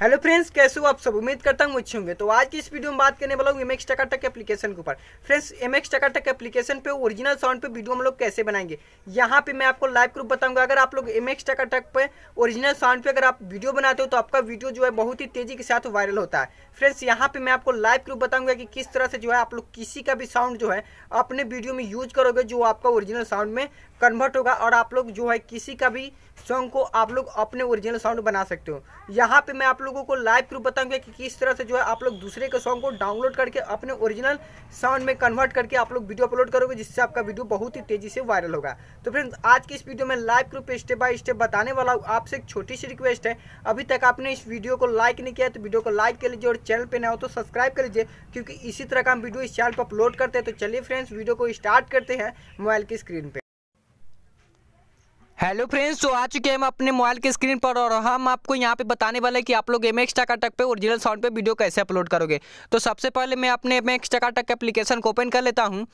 hello friends कैसे हो आप सब उम्मीद करता हूँ अच्छे होंगे तो आज की इस वीडियो में बात करने वाला हूँ एम एक्स टक एप्लीकेशन के ऊपर फ्रेंड्स एम एक्स टक एप्लीकेशन पे ओरिजिनल साउंड पे वीडियो हम लोग कैसे बनाएंगे यहाँ पे मैं आपको लाइव ग्रुप बताऊंगा अगर आप लोग एम एक्स टकाटक पे ओरिजिनल साउंड पे अगर आप वीडियो बनाते हो तो आपका वीडियो जो है बहुत ही तेजी के साथ वायरल होता है फ्रेंड्स यहाँ पे मैं आपको लाइव ग्रुप बताऊंगा कि किस तरह से जो है आप लोग किसी का भी साउंड जो है अपने वीडियो में यूज करोगे जो आपका ओरिजिनल साउंड में कन्वर्ट होगा और आप लोग जो है किसी का भी सॉन्ग को आप लोग अपने ओरिजिनल साउंड बना सकते हो यहाँ पे मैं आप लोगों को लाइव प्रूफ बताऊंगा कि किस तरह से जो है आप लोग दूसरे के सॉन्ग को डाउनलोड करके अपने ओरिजिनल साउंड में कन्वर्ट करके आप लोग वीडियो अपलोड करोगे जिससे आपका वीडियो बहुत ही तेजी से वायरल होगा तो फ्रेंड्स आज की इस वीडियो में live proof step by step बताने वाला हूँ आपसे एक छोटी सी रिक्वेस्ट है अभी तक आपने इस वीडियो को लाइक नहीं किया तो वीडियो को लाइक कर लीजिए और चैनल पर ना हो तो सब्सक्राइब कर लीजिए क्योंकि इसी तरह का हम वीडियो इस चैनल पर अपलोड करते हैं तो चलिए फ्रेंड्स वीडियो को स्टार्ट करते हैं मोबाइल की स्क्रीन पर हेलो फ्रेंड्स तो आ चुके हैं हम अपने मोबाइल के स्क्रीन पर और हम आपको यहाँ पे बताने वाले हैं कि आप लोग एम एक्स टकाटक पे ओरिजिनल साउंड पे वीडियो कैसे अपलोड करोगे तो सबसे पहले मैं अपने एम एक्स टकाटक एप्लीकेशन को ओपन कर लेता हूँ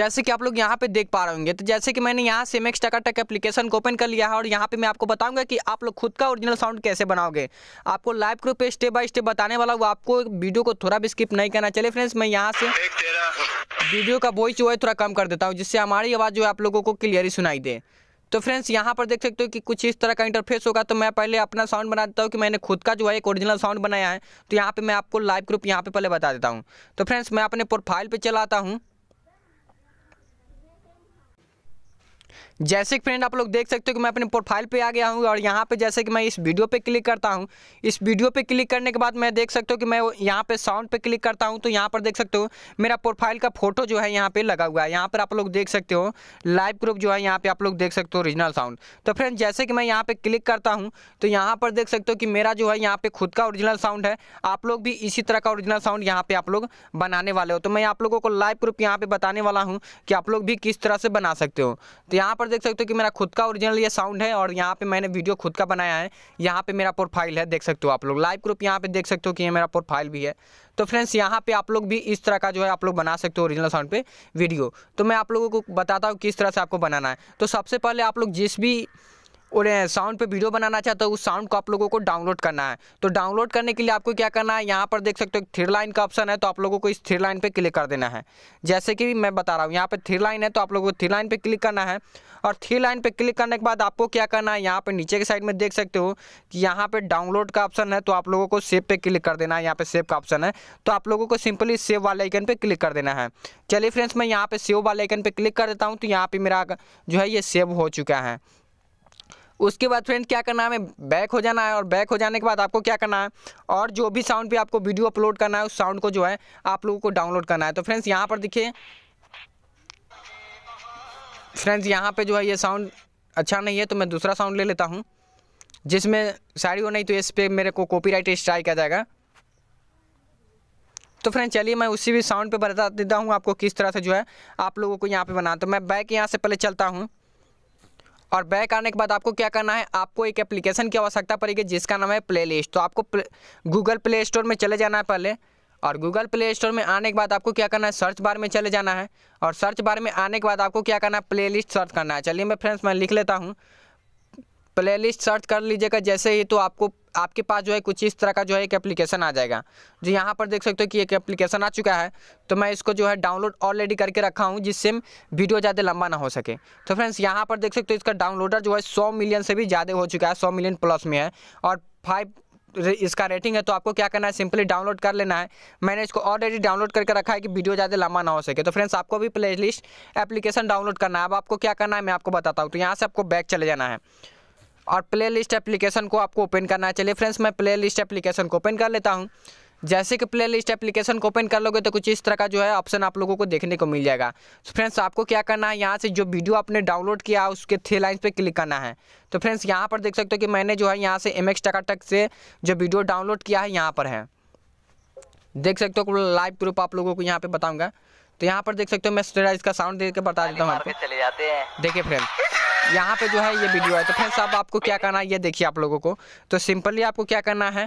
जैसे कि आप लोग यहाँ पे देख पा रहे होंगे तो जैसे कि मैंने यहाँ से एम एक्स टकाटक एप्लीकेशन को ओपन कर लिया है और यहाँ पर मैं आपको बताऊँगा कि आप लोग खुद का ओरिजिनल साउंड कैसे बनाओगे आपको लाइव ग्रुप पे स्टेप बाय स्टेप बताने वाला हूँ आपको वीडियो को थोड़ा भी स्किप नहीं करना चले फ्रेंड्स मैं यहाँ से वीडियो का वॉइस जो है थोड़ा कम कर देता हूँ जिससे हमारी आवाज़ जो है आप लोगों को क्लियर ही सुनाई दे तो फ्रेंड्स यहाँ पर देख सकते हो कि कुछ इस तरह का इंटरफेस होगा तो मैं पहले अपना साउंड बना देता हूँ कि मैंने खुद का जो है एक ओरिजिनल साउंड बनाया है तो यहाँ पे मैं आपको लाइव ग्रुप यहाँ पे पहले बता देता हूँ तो फ्रेंड्स मैं अपने प्रोफाइल पे चलाता हूँ जैसे कि फ्रेंड आप लोग देख सकते हो कि मैं अपने प्रोफाइल पे आ गया हूँ और यहाँ पे जैसे कि मैं इस वीडियो पे क्लिक करता हूँ इस वीडियो पे क्लिक करने के बाद मैं देख सकता हूँ कि मैं यहाँ पे साउंड पे क्लिक करता हूँ तो यहाँ पर देख सकते हो मेरा प्रोफाइल का फोटो जो है यहाँ पे लगा हुआ है यहाँ पर आप लोग देख सकते हो लाइव ग्रुप जो है यहाँ पे आप लोग देख सकते हो ओरिजिनल साउंड तो फ्रेंड जैसे कि मैं यहाँ पे क्लिक करता हूँ तो यहाँ पर देख सकते हो कि मेरा जो है यहाँ पे खुद का ओरिजिनल साउंड है आप लोग भी इसी तरह का ओरिजिनल साउंड यहाँ पे आप लोग बनाने वाले हो तो मैं आप लोगों को लाइव ग्रुप यहाँ पे बताने वाला हूँ कि आप लोग भी किस तरह से बना सकते हो तो यहाँ पर और देख सकते हो कि मेरा खुद का ओरिजिनल ये साउंड है और यहाँ पे मैंने वीडियो खुद का बनाया है यहाँ पे मेरा प्रोफाइल है देख सकते हो आप लोग लाइव ग्रुप यहाँ पे देख सकते हो कि ये मेरा प्रोफाइल भी है तो फ्रेंड्स यहाँ पे आप लोग भी इस तरह का जो है आप लोग बना सकते हो ओरिजिनल साउंड पे वीडियो तो मैं आप लोगों को बताता हूँ किस तरह से आपको बनाना है तो सबसे पहले आप लोग जिस भी और साउंड पे वीडियो बनाना चाहते हो तो उस साउंड को आप लोगों को डाउनलोड करना है तो डाउनलोड करने के लिए आपको क्या करना है यहाँ पर देख सकते हो थ्री लाइन का ऑप्शन है तो आप लोगों को इस थ्री लाइन पे क्लिक कर देना है जैसे कि मैं बता रहा हूँ यहाँ पे थ्री लाइन है तो आप लोगों को थ्री लाइन पे क्लिक करना है और थ्री लाइन पे क्लिक करने के बाद आपको क्या करना है यहाँ पर नीचे के साइड में देख सकते हो कि यहाँ पे डाउनलोड का ऑप्शन है तो आप लोगों को सेव पे क्लिक कर देना है यहाँ पर सेव का ऑप्शन है तो आप लोगों को सिंपली सेव वाले आइकन पर क्लिक कर देना है चलिए फ्रेंड्स मैं यहाँ पे सेव वाले आइकन पर क्लिक कर देता हूँ तो यहाँ पर मेरा जो है ये सेव हो चुका है उसके बाद फ्रेंड क्या करना है हमें बैक हो जाना है और बैक हो जाने के बाद आपको क्या करना है और जो भी साउंड पे आपको वीडियो अपलोड करना है उस साउंड को जो है आप लोगों को डाउनलोड करना है तो फ्रेंड्स यहाँ पर देखिए फ्रेंड्स यहाँ पर जो है ये साउंड अच्छा नहीं है तो मैं दूसरा साउंड ले लेता हूँ जिसमें साड़ी हो नहीं तो इस पर मेरे को कॉपी राइट स्ट्राइक आ जाएगा तो फ्रेंड चलिए मैं उसी भी साउंड पे बता देता हूँ आपको किस तरह से जो है आप लोगों को यहाँ पे बना तो मैं बैक यहाँ से पहले चलता हूँ और बैक आने के बाद आपको क्या करना है आपको एक एप्लीकेशन की आवश्यकता पड़ेगी जिसका नाम है प्ले लिस्ट तो आपको गूगल प्ले स्टोर में चले जाना है पहले और गूगल प्ले स्टोर में आने के बाद आपको क्या करना है सर्च बार में चले जाना है और सर्च बार में आने के बाद आपको क्या करना है प्ले लिस्ट सर्च करना है चलिए मैं फ्रेंड्स मैं लिख लेता हूँ प्ले लिस्ट सर्च कर लीजिएगा जैसे ही तो आपको आपके पास जो है कुछ इस तरह का जो है एक एप्लीकेशन आ जाएगा जो यहाँ पर देख सकते हो कि एक एप्लीकेशन आ चुका है तो मैं इसको जो है डाउनलोड ऑलरेडी करके रखा हूँ जिससे वीडियो ज़्यादा लंबा ना हो सके तो फ्रेंड्स यहाँ पर देख सकते हो इसका डाउनलोडर जो है सौ मिलियन से भी ज़्यादा हो चुका है सौ मिलियन प्लस में है और फाइव इसका रेटिंग है तो आपको क्या करना है सिंपली डाउनलोड कर लेना है मैंने इसको ऑलरेडी डाउनलोड करके रखा है कि वीडियो ज़्यादा लंबा ना हो सके तो फ्रेंड्स आपको भी प्ले लिस्ट एप्लीकेशन डाउनलोड करना है अब आपको क्या करना है मैं आपको बताता हूँ तो यहाँ से आपको बैक चले जाना है और प्ले लिस्ट एप्लीकेशन को आपको ओपन करना है चलिए फ्रेंड्स मैं प्ले लिस्ट एप्लीकेशन को ओपन कर लेता हूँ जैसे कि प्ले लिस्ट एप्लीकेशन को ओपन कर लोगे तो कुछ इस तरह का जो है ऑप्शन आप लोगों को देखने को मिल जाएगा तो फ्रेंड्स आपको क्या करना है यहाँ से जो वीडियो आपने डाउनलोड किया है उसके थ्री लाइन्स पे क्लिक करना है तो फ्रेंड्स यहाँ पर देख सकते हो कि मैंने जो है यहाँ से एम एक्स टकाटक से जो वीडियो डाउनलोड किया है यहाँ पर है देख सकते हो लाइव प्रूफ आप लोगों को यहाँ पर बताऊँगा तो यहाँ पर देख सकते हो मैं इसका साउंड देकर बता देता हूँ देखिए फ्रेंड्स यहाँ पे जो है ये वीडियो है तो फ्रेंड्स अब आपको क्या करना है ये देखिए आप लोगों को तो सिंपली आपको क्या करना है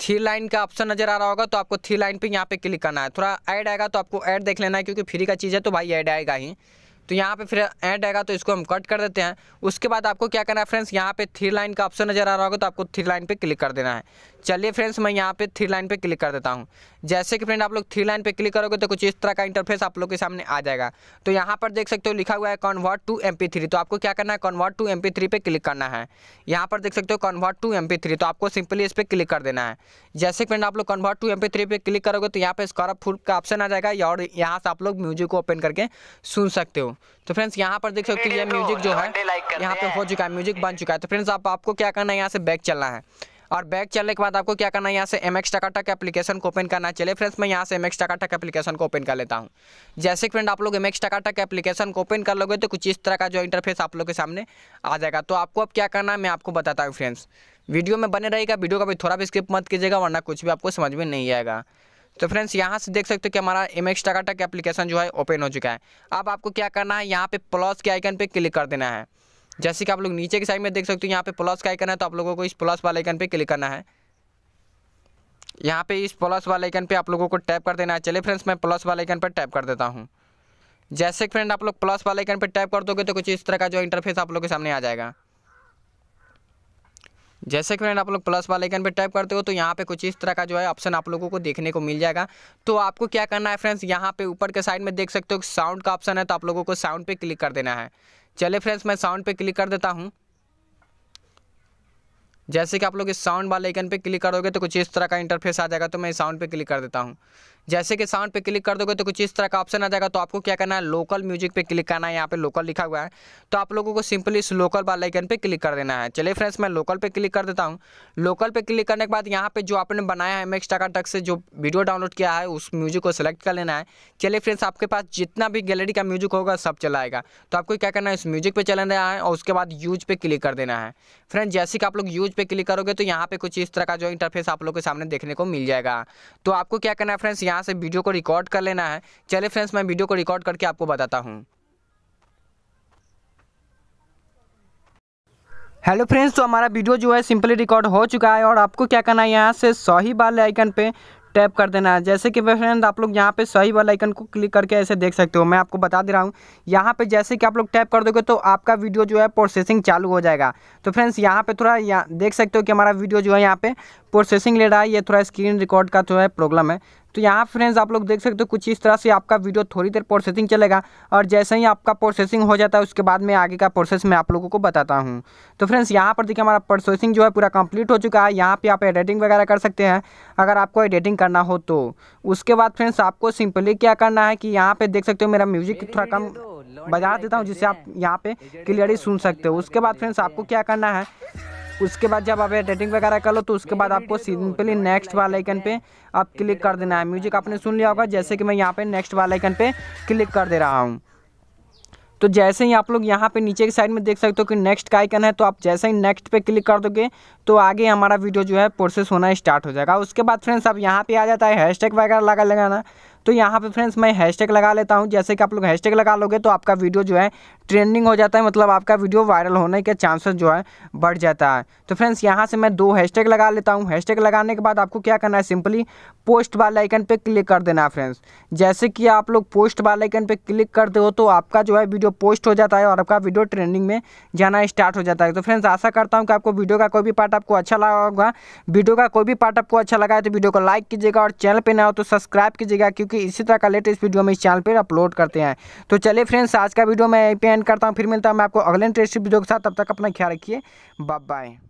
थ्री लाइन का ऑप्शन नजर आ रहा होगा तो आपको थ्री लाइन पे यहाँ पे क्लिक करना है थोड़ा ऐड आएगा तो आपको ऐड देख लेना है क्योंकि फ्री का चीज़ है तो भाई ऐड आएगा ही तो यहाँ पे फिर एंड आएगा तो इसको हम कट कर देते हैं उसके बाद आपको क्या करना है फ्रेंड्स यहाँ पे थ्री लाइन का ऑप्शन नज़र आ रहा होगा तो आपको थ्री लाइन पे क्लिक कर देना है चलिए फ्रेंड्स मैं यहाँ पे थ्री लाइन पे क्लिक कर देता हूँ जैसे कि फ्रेंड आप लोग थ्री लाइन पे क्लिक करोगे तो कुछ इस तरह का इंटरफेस आप लोग के सामने आ जाएगा तो यहाँ पर देख सकते हो लिखा हुआ है कॉन्वर्ट टू एम तो आपको क्या करना है कन्वर्ट टू एम पे क्लिक करना है यहाँ पर देख सकते हो कन्वर्ट टू एम तो आपको सिंपली इस पर क्लिक कर देना है जैसे कि फ्रेंड आप लोग कन्वर्ट टू एम पे क्लिक करोगे तो यहाँ पर स्कॉरप फुल का ऑप्शन आ जाएगा और यहाँ से आप लोग म्यूजिक को ओपन करके सुन सकते हो तो फ्रेंड्स यहाँ पर देख सकते हैं म्यूजिक तो जो है यहाँ पे हो चुका है म्यूजिक बन चुका है तो फ्रेंड्स आप आपको क्या करना है यहाँ से बैक चलना है और बैक चलने के बाद आपको क्या करना है यहाँ से एम एक्स टकाटक एप्लीकेशन को ओपन करना है चलिए फ्रेंड्स मैं यहाँ से एम एक्स टकाटक एप्लीकेशन को ओपन कर लेता हूँ जैसे फ्रेंड आप लोग एम एक्स टकाटक एप्लीकेशन को ओपन कर लोगे तो कुछ इस तरह का जो इंटरफेस आप लोग के सामने आ जाएगा तो आपको अब क्या करना है मैं आपको बताता हूँ फ्रेंड्स वीडियो में बने रहेगा वीडियो का भी थोड़ा भी स्किप मत कीजिएगा वरना कुछ भी आपको समझ में नहीं आएगा तो फ्रेंड्स यहाँ से देख सकते हो कि हमारा एम एक्स टकाटक एप्लीकेशन जो है ओपन हो चुका है अब आपको क्या करना है यहाँ पे प्लस के आइकन पे क्लिक कर देना है जैसे कि आप लोग नीचे की साइड में देख सकते हो यहाँ पे प्लस का आइकन है तो आप लोगों को इस प्लस वाले आइकन पे क्लिक करना है यहाँ पे इस प्लस वाले आइकन पे आप लोगों को टैप कर देना है चलिए फ्रेंड्स मैं प्लस वाले आइकन पर टैप कर देता हूँ जैसे फ्रेंड आप लोग प्लस वाले आइकन पर टैप कर दोगे तो कुछ इस तरह का जो इंटरफेस आप लोग के सामने आ जाएगा जैसे कि फ्रेंड आप लोग प्लस वाले आइकन पर टाइप करते हो तो यहाँ पे कुछ इस तरह का जो है ऑप्शन आप लोगों को देखने को मिल जाएगा तो आपको क्या करना है फ्रेंड्स यहाँ पे ऊपर के साइड में देख सकते हो साउंड का ऑप्शन है तो आप लोगों को साउंड पे क्लिक कर देना है चले फ्रेंड्स मैं साउंड पे क्लिक कर देता हूँ जैसे कि आप लोग इस साउंड वाले आइकन पे क्लिक करोगे तो कुछ इस तरह का इंटरफेस आ जाएगा तो मैं साउंड पे क्लिक कर देता हूँ जैसे कि साउंड पे क्लिक कर दोगे तो कुछ इस तरह का ऑप्शन आ जाएगा तो आपको क्या करना है लोकल म्यूजिक पे क्लिक करना है यहाँ पे लोकल लिखा हुआ है तो आप लोगों को सिंपली इस लोकल वाले आइकन पे क्लिक कर देना है चलिए फ्रेंड्स मैं लोकल पे क्लिक कर देता हूँ लोकल पे क्लिक करने के बाद यहाँ पे जो आपने बनाया है मैक्स टाका टक से जो वीडियो डाउनलोड किया है उस म्यूजिक को सिलेक्ट कर लेना है चलिए फ्रेंड्स आपके पास जितना भी गैलरी का म्यूजिक होगा सब चलाएगा तो आपको क्या करना है इस म्यूजिक पर चलाना है और उसके बाद यूज पे क्लिक कर देना है फ्रेंड्स जैसे कि आप लोग यूज पे क्लिक करोगे तो यहाँ पे कुछ इस तरह का जो इंटरफेस आप लोग के सामने देखने को मिल जाएगा तो आपको क्या करना है फ्रेंड्स यहाँ से वीडियो को रिकॉर्ड कर लेना है चले फ्रेंड्स मैं वीडियो को रिकॉर्ड करके आपको बताता हूँ हेलो फ्रेंड्स तो हमारा वीडियो जो है सिंपली रिकॉर्ड हो चुका है और आपको क्या करना है यहाँ से सही बाल आइकन पे टैप कर देना है जैसे कि फ्रेंड आप लोग यहाँ पे सही वाला आइकन को क्लिक करके ऐसे देख सकते हो मैं आपको बता दे रहा हूँ यहाँ पे जैसे कि आप लोग टैप कर दोगे तो आपका वीडियो जो है प्रोसेसिंग चालू हो जाएगा तो फ्रेंड्स यहाँ पे थोड़ा यहाँ देख सकते हो कि हमारा वीडियो जो है यहाँ पे प्रोसेसिंग ले रहा है ये थोड़ा स्क्रीन रिकॉर्ड का जो है प्रॉब्लम है तो यहाँ फ्रेंड्स आप लोग देख सकते हो कुछ इस तरह से आपका वीडियो थोड़ी देर प्रोसेसिंग चलेगा और जैसे ही आपका प्रोसेसिंग हो जाता है उसके बाद में आगे का प्रोसेस मैं आप लोगों को बताता हूँ तो फ्रेंड्स यहाँ पर देखिए हमारा प्रोसेसिंग जो है पूरा कंप्लीट हो चुका है यहाँ पर आप एडिटिंग वगैरह कर सकते हैं अगर आपको एडिटिंग करना हो तो उसके बाद फ्रेंड्स आपको सिंपली क्या करना है कि यहाँ पर देख सकते हो मेरा म्यूजिक थोड़ा कम तो बजा देता हूँ जिससे आप यहाँ पर क्लियरली सुन सकते हो उसके बाद फ्रेंड्स आपको क्या करना है उसके बाद जब आप एडिटिंग वगैरह कर लो तो उसके बाद आपको सिंपली नेक्स्ट वाले आइकन पे आप क्लिक कर देना है म्यूजिक आपने सुन लिया होगा जैसे कि मैं यहाँ पे नेक्स्ट वाले आइकन पे क्लिक कर दे रहा हूँ तो जैसे ही आप लोग यहाँ पे नीचे की साइड में देख सकते हो कि नेक्स्ट का आइकन है तो आप जैसे ही नेक्स्ट पे क्लिक कर दोगे तो आगे हमारा वीडियो जो है प्रोसेस होना स्टार्ट हो जाएगा उसके बाद फ्रेंड्स आप यहाँ पे आ जाता है हैशटैग वगैरह लगा लगाना तो यहाँ पे फ्रेंड्स मैं हैशटैग लगा लेता हूँ जैसे कि आप लोग हैशटैग लगा लोगे तो आपका वीडियो जो है ट्रेंडिंग हो जाता है मतलब आपका वीडियो वायरल होने के चांसेस जो है बढ़ जाता है तो फ्रेंड्स यहाँ से मैं दो हैशटैग लगा लेता हूँ हैशटैग लगाने के बाद आपको क्या करना है सिंपली पोस्ट वाले आइकन पर क्लिक कर देना है फ्रेंड्स जैसे कि आप लोग पोस्ट वाले आइकन पर क्लिक करते हो तो आपका जो है वीडियो पोस्ट हो जाता है और आपका वीडियो ट्रेंडिंग में जाना स्टार्ट हो जाता है तो फ्रेंड्स आशा करता हूँ कि आपको वीडियो का कोई भी पार्ट आपको अच्छा लगा होगा वीडियो का कोई भी पार्ट आपको अच्छा लगा है तो वीडियो को लाइक कीजिएगा और चैनल पर ना हो तो सब्सक्राइब कीजिएगा क्योंकि क्योंकि इसी तरह का लेटेस्ट वीडियो हम इस चैनल पर अपलोड करते हैं तो चलिए फ्रेंड्स आज का वीडियो मैं यहीं पर एंड करता हूँ फिर मिलता हूँ मैं आपको अगले इंटरेस्टिव वीडियो के साथ तब तक अपना ख्याल रखिए बाय